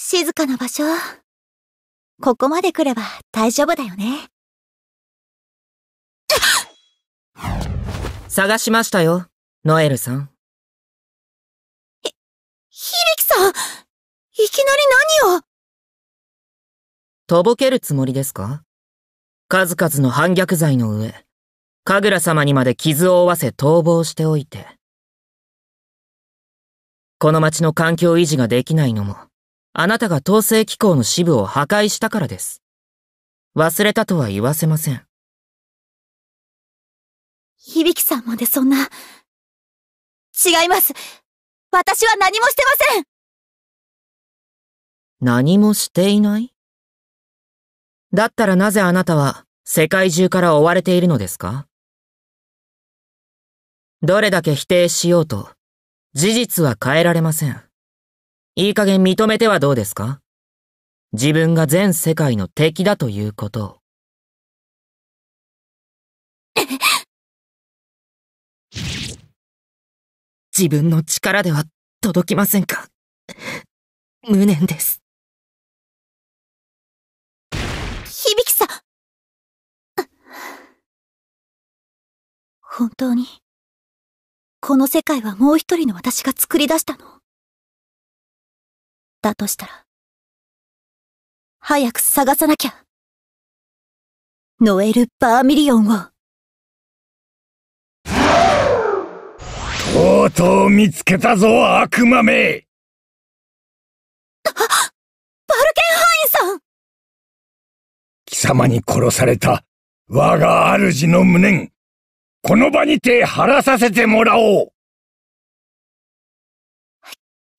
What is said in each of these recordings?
静かな場所。ここまで来れば大丈夫だよね。探しましたよ、ノエルさん。ひ、ひびきさんいきなり何をとぼけるつもりですか数々の反逆罪の上、神楽様にまで傷を負わせ逃亡しておいて。この町の環境維持ができないのも、あなたが統制機構の支部を破壊したからです。忘れたとは言わせません。響さんまでそんな。違います。私は何もしてません何もしていないだったらなぜあなたは世界中から追われているのですかどれだけ否定しようと、事実は変えられません。いい加減認めてはどうですか自分が全世界の敵だということを。自分の力では届きませんか無念です。響さん本当に、この世界はもう一人の私が作り出したのだとしたら。早く探さなきゃ。ノエル・バーミリオンを。とうとう見つけたぞ、悪魔め。バルケンハインさん貴様に殺された我が主の無念、この場にて晴らさせてもらおう。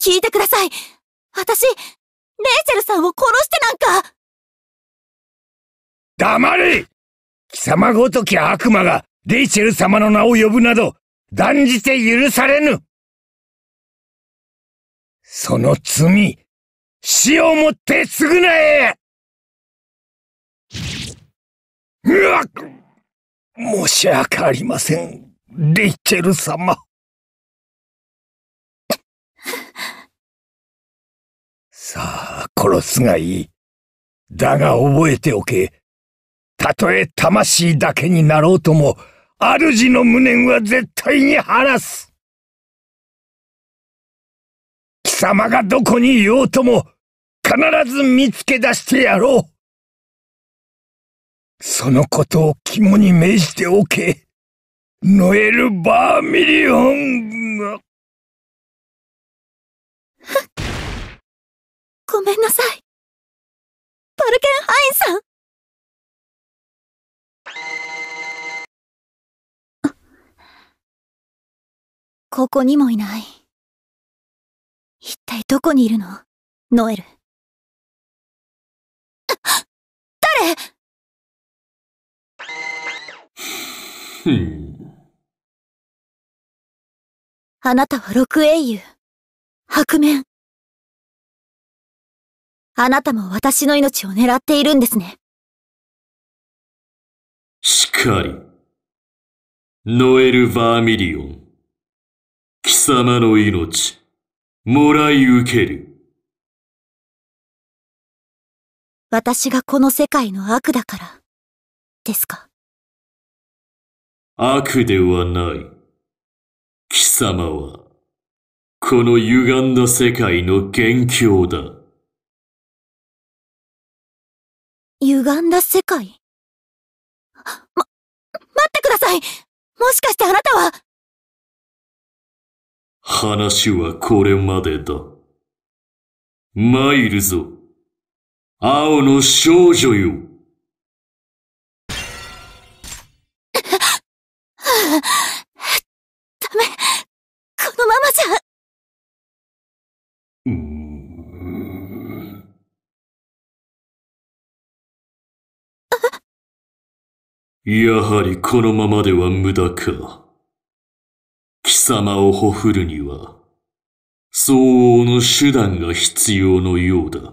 聞いてください私、レイチェルさんを殺してなんか黙れ貴様ごとき悪魔がレイチェル様の名を呼ぶなど、断じて許されぬその罪、死をもって償えうわ申し訳ありません、レイチェル様。さあ、殺すがいい。だが覚えておけ。たとえ魂だけになろうとも、主の無念は絶対に晴らす。貴様がどこにいようとも、必ず見つけ出してやろう。そのことを肝に銘じておけ。ノエル・バーミリオンが。ごめんなさい。バルケンハインさんここにもいない。一体どこにいるのノエル。誰ふぅ。あなたは六英雄、白面、あなたも私の命を狙っているんですね。しかり。ノエル・バーミリオン。貴様の命、もらい受ける。私がこの世界の悪だから、ですか。悪ではない。貴様は、この歪んだ世界の元凶だ。歪んだ世界ま、待ってくださいもしかしてあなたは話はこれまでだ。参るぞ。青の少女よ。ダメ。このままじゃ。うんやはりこのままでは無駄か。貴様をほふるには、相応の手段が必要のようだ。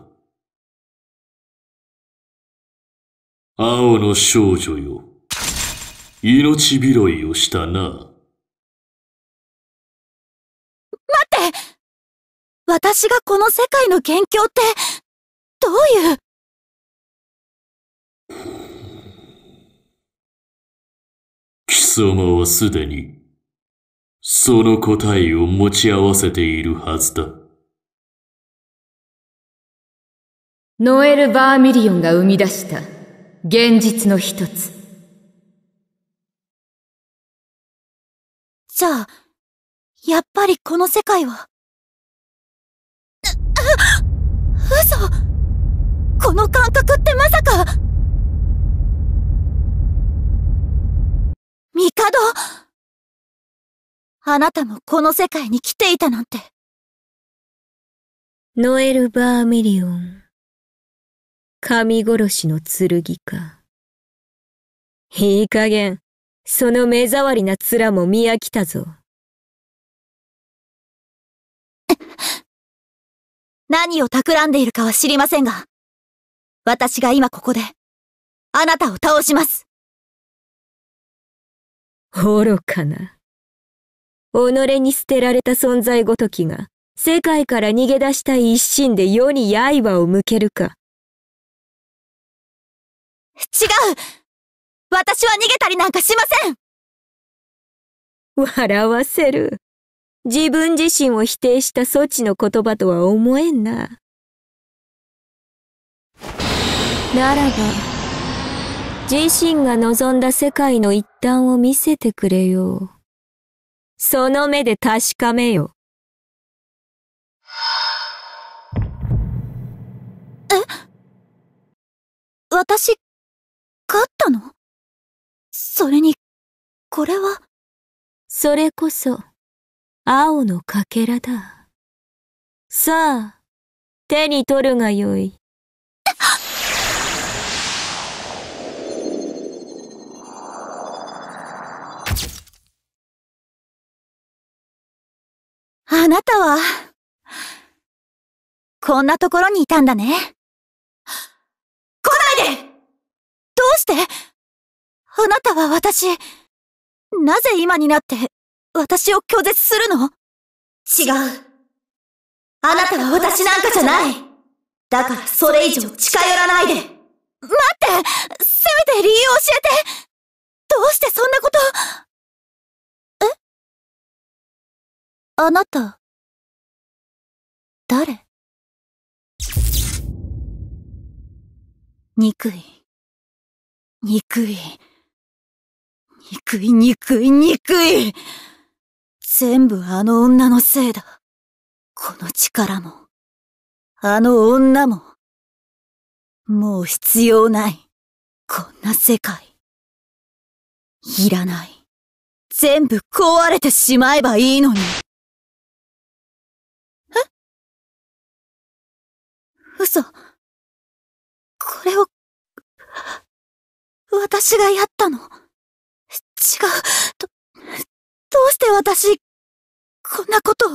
青の少女よ。命拾いをしたな。待って私がこの世界の元凶って、どういう貴様はすでに、その答えを持ち合わせているはずだ。ノエル・バーミリオンが生み出した現実の一つ。じゃあ、やっぱりこの世界は。嘘この感覚ってマあなたもこの世界に来ていたなんて。ノエル・バーミリオン。神殺しの剣か。いい加減、その目障りな面も見飽きたぞ。何を企んでいるかは知りませんが、私が今ここで、あなたを倒します。愚かな。己に捨てられた存在ごときが、世界から逃げ出したい一心で世に刃を向けるか。違う私は逃げたりなんかしません笑わせる。自分自身を否定した措置の言葉とは思えんな。ならば、自身が望んだ世界の一端を見せてくれよう。その目で確かめよ。え私、勝ったのそれに、これはそれこそ、青のかけらだ。さあ、手に取るがよい。こんなところにいたんだね。来ないでどうしてあなたは私、なぜ今になって私を拒絶するの違う。あなたは私なんかじゃない。だからそれ以上近寄らないで。待ってせめて理由を教えてどうしてそんなことえあなた、憎い。憎い。憎い、憎い、憎い全部あの女のせいだ。この力も、あの女も。もう必要ない。こんな世界。いらない。全部壊れてしまえばいいのに。え嘘。これを、私がやったの違う、ど、どうして私、こんなことを。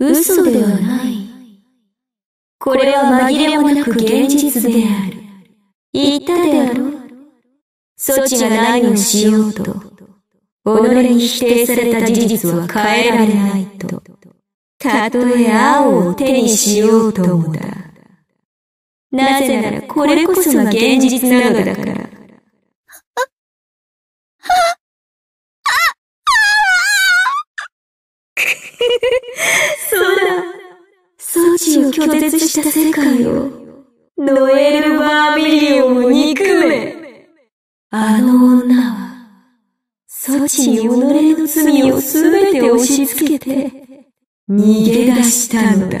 嘘よ嘘ではない。これは紛れもなく現実である。言ったであろう。措置がないをしようと、己に否定された事実は変えられないと。たとえ青を手にしようともだ。なぜならこれこそが現実なのだから。そうだ。ソチを拒絶した世界を、ノエル・バーミリオンを憎め。あの女は、ソチに己の罪を全て押し付けて、逃げ出したのだ。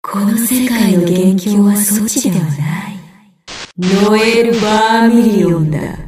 この世界の元凶はそちではない。ノエル・バーミリオンだ。